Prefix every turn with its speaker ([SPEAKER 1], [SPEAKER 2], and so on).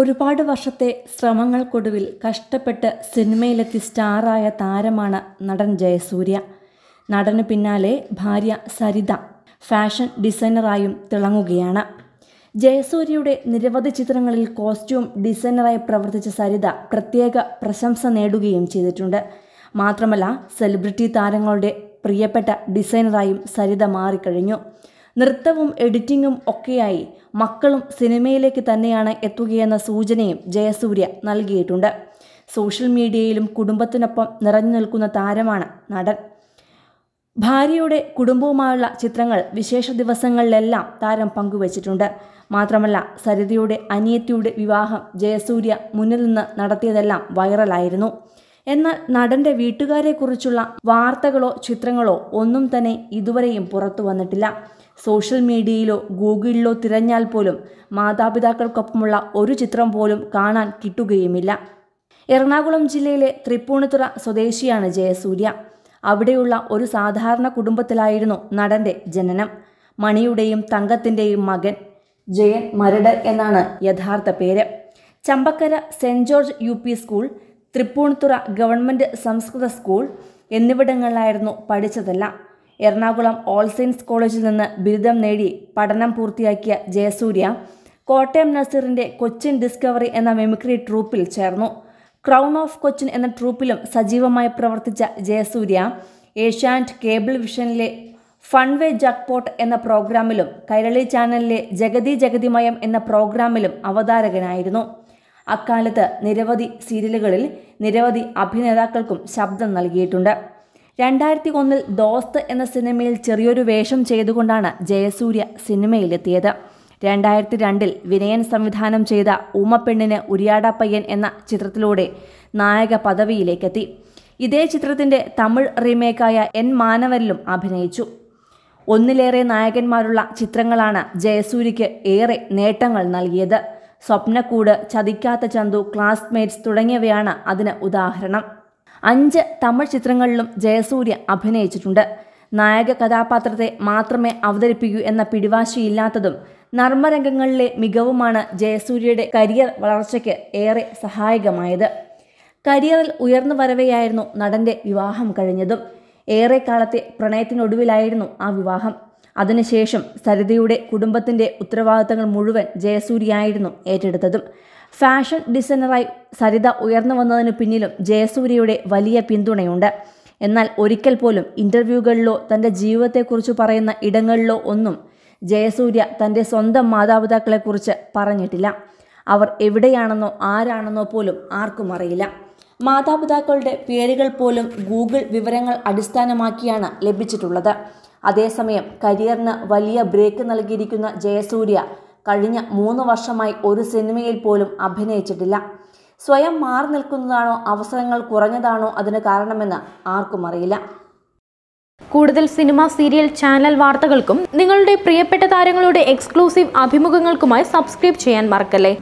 [SPEAKER 1] ഒരുപാട് വർഷത്തെ ശ്രമങ്ങൾക്കൊടുവിൽ കഷ്ടപ്പെട്ട് സിനിമയിലെത്തി സ്റ്റാറായ താരമാണ് നടൻ ജയസൂര്യ നടന് പിന്നാലെ ഭാര്യ സരിത ഫാഷൻ ഡിസൈനറായും തിളങ്ങുകയാണ് ജയസൂര്യയുടെ നിരവധി ചിത്രങ്ങളിൽ കോസ്റ്റ്യൂം ഡിസൈനറായി പ്രവർത്തിച്ച സരിത പ്രത്യേക പ്രശംസ നേടുകയും ചെയ്തിട്ടുണ്ട് മാത്രമല്ല സെലിബ്രിറ്റി താരങ്ങളുടെ പ്രിയപ്പെട്ട ഡിസൈനറായും സരിത മാറിക്കഴിഞ്ഞു നൃത്തവും എഡിറ്റിങ്ങും ഒക്കെയായി മക്കളും സിനിമയിലേക്ക് തന്നെയാണ് എത്തുകയെന്ന സൂചനയും ജയസൂര്യ നൽകിയിട്ടുണ്ട് സോഷ്യൽ മീഡിയയിലും കുടുംബത്തിനൊപ്പം നിറഞ്ഞു നിൽക്കുന്ന താരമാണ് നടൻ ഭാര്യയുടെ കുടുംബവുമായുള്ള ചിത്രങ്ങൾ വിശേഷ ദിവസങ്ങളിലെല്ലാം താരം പങ്കുവച്ചിട്ടുണ്ട് മാത്രമല്ല സരിതയുടെ അനിയത്തിയുടെ വിവാഹം ജയസൂര്യ മുന്നിൽ നിന്ന് നടത്തിയതെല്ലാം വൈറലായിരുന്നു എന്നാൽ നടന്റെ വീട്ടുകാരെക്കുറിച്ചുള്ള വാർത്തകളോ ചിത്രങ്ങളോ ഒന്നും തന്നെ ഇതുവരെയും പുറത്തു വന്നിട്ടില്ല സോഷ്യൽ മീഡിയയിലോ ഗൂഗിളിലോ തിരഞ്ഞാൽ പോലും മാതാപിതാക്കൾക്കൊപ്പമുള്ള ഒരു ചിത്രം പോലും കാണാൻ കിട്ടുകയുമില്ല എറണാകുളം ജില്ലയിലെ തൃപ്പൂണിത്തുറ സ്വദേശിയാണ് ജയസൂര്യ അവിടെയുള്ള ഒരു സാധാരണ കുടുംബത്തിലായിരുന്നു നടന്റെ ജനനം മണിയുടെയും തങ്കത്തിൻ്റെയും മകൻ ജയൻ മരട് എന്നാണ് യഥാർത്ഥ പേര് Chambakkara saint George U P school Thrippunithura government സംസ്കൃത സ്കൂൾ എന്നിവിടങ്ങളിലായിരുന്നു പഠിച്ചതെല്ലാം എറണാകുളം ഓൾ സെയിൻസ് കോളേജിൽ നിന്ന് ബിരുദം നേടി പഠനം പൂർത്തിയാക്കിയ ജയസൂര്യ കോട്ടയം നസീറിൻ്റെ കൊച്ചിൻ ഡിസ്കവറി എന്ന മെമിക്രി ട്രൂപ്പിൽ ചേർന്നു ക്രൗൺ ഓഫ് കൊച്ചിൻ എന്ന ട്രൂപ്പിലും സജീവമായി പ്രവർത്തിച്ച ജയസൂര്യ ഏഷ്യാൻഡ് കേബിൾ വിഷനിലെ ഫൺവേ ജക്പോട്ട് എന്ന പ്രോഗ്രാമിലും കൈരളി ചാനലിലെ ജഗതി ജഗതിമയം എന്ന പ്രോഗ്രാമിലും അവതാരകനായിരുന്നു അക്കാലത്ത് നിരവധി സീരിയലുകളിൽ നിരവധി അഭിനേതാക്കൾക്കും ശബ്ദം നൽകിയിട്ടുണ്ട് രണ്ടായിരത്തി ഒന്നിൽ ദോസ്ത് എന്ന സിനിമയിൽ ചെറിയൊരു വേഷം ചെയ്തുകൊണ്ടാണ് ജയസൂര്യ സിനിമയിലെത്തിയത് രണ്ടായിരത്തി രണ്ടിൽ വിനയൻ സംവിധാനം ചെയ്ത ഉമ്മപ്പെണ്ണിന് ഉരിയാടപ്പയ്യൻ എന്ന ചിത്രത്തിലൂടെ നായക പദവിയിലേക്കെത്തി ഇതേ ചിത്രത്തിൻ്റെ തമിഴ് റീമേക്കായ എൻ മാനവരിലും അഭിനയിച്ചു ഒന്നിലേറെ നായകന്മാരുള്ള ചിത്രങ്ങളാണ് ജയസൂര്യയ്ക്ക് ഏറെ നേട്ടങ്ങൾ നൽകിയത് സ്വപ്നക്കൂട് ചതിക്കാത്ത ചന്തു ക്ലാസ്മേറ്റ്സ് തുടങ്ങിയവയാണ് അതിന് ഉദാഹരണം അഞ്ച് തമിഴ് ചിത്രങ്ങളിലും ജയസൂര്യ അഭിനയിച്ചിട്ടുണ്ട് നായക കഥാപാത്രത്തെ മാത്രമേ അവതരിപ്പിക്കൂ എന്ന പിടിവാശിയില്ലാത്തതും നർമ്മരംഗങ്ങളിലെ മികവുമാണ് ജയസൂര്യയുടെ കരിയർ വളർച്ചയ്ക്ക് ഏറെ സഹായകമായത് കരിയറിൽ ഉയർന്നു വരവെയായിരുന്നു നടന്റെ വിവാഹം കഴിഞ്ഞതും ഏറെക്കാലത്തെ പ്രണയത്തിനൊടുവിലായിരുന്നു ആ വിവാഹം അതിനുശേഷം സരിതയുടെ കുടുംബത്തിൻ്റെ ഉത്തരവാദിത്തങ്ങൾ മുഴുവൻ ജയസൂര്യയായിരുന്നു ഏറ്റെടുത്തതും ഫാഷൻ ഡിസൈനറായി സരിത ഉയർന്നു വന്നതിന് പിന്നിലും ജയസൂര്യയുടെ വലിയ പിന്തുണയുണ്ട് എന്നാൽ ഒരിക്കൽ പോലും ഇൻ്റർവ്യൂകളിലോ തൻ്റെ ജീവിതത്തെക്കുറിച്ച് പറയുന്ന ഇടങ്ങളിലോ ഒന്നും ജയസൂര്യ തൻ്റെ സ്വന്തം മാതാപിതാക്കളെക്കുറിച്ച് പറഞ്ഞിട്ടില്ല അവർ എവിടെയാണെന്നോ ആരാണെന്നോ പോലും ആർക്കും അറിയില്ല മാതാപിതാക്കളുടെ പേരുകൾ പോലും ഗൂഗിൾ വിവരങ്ങൾ അടിസ്ഥാനമാക്കിയാണ് ലഭിച്ചിട്ടുള്ളത് അതേസമയം കരിയറിന് വലിയ ബ്രേക്ക് നൽകിയിരിക്കുന്ന ജയസൂര്യ കഴിഞ്ഞ മൂന്ന് വർഷമായി ഒരു സിനിമയിൽ പോലും അഭിനയിച്ചിട്ടില്ല സ്വയം മാറി നിൽക്കുന്നതാണോ അവസരങ്ങൾ കുറഞ്ഞതാണോ അതിന് കാരണമെന്ന് ആർക്കും അറിയില്ല കൂടുതൽ സിനിമ സീരിയൽ ചാനൽ വാർത്തകൾക്കും നിങ്ങളുടെ പ്രിയപ്പെട്ട താരങ്ങളുടെ എക്സ്ക്ലൂസീവ് അഭിമുഖങ്ങൾക്കുമായി സബ്സ്ക്രൈബ് ചെയ്യാൻ മറക്കല്ലേ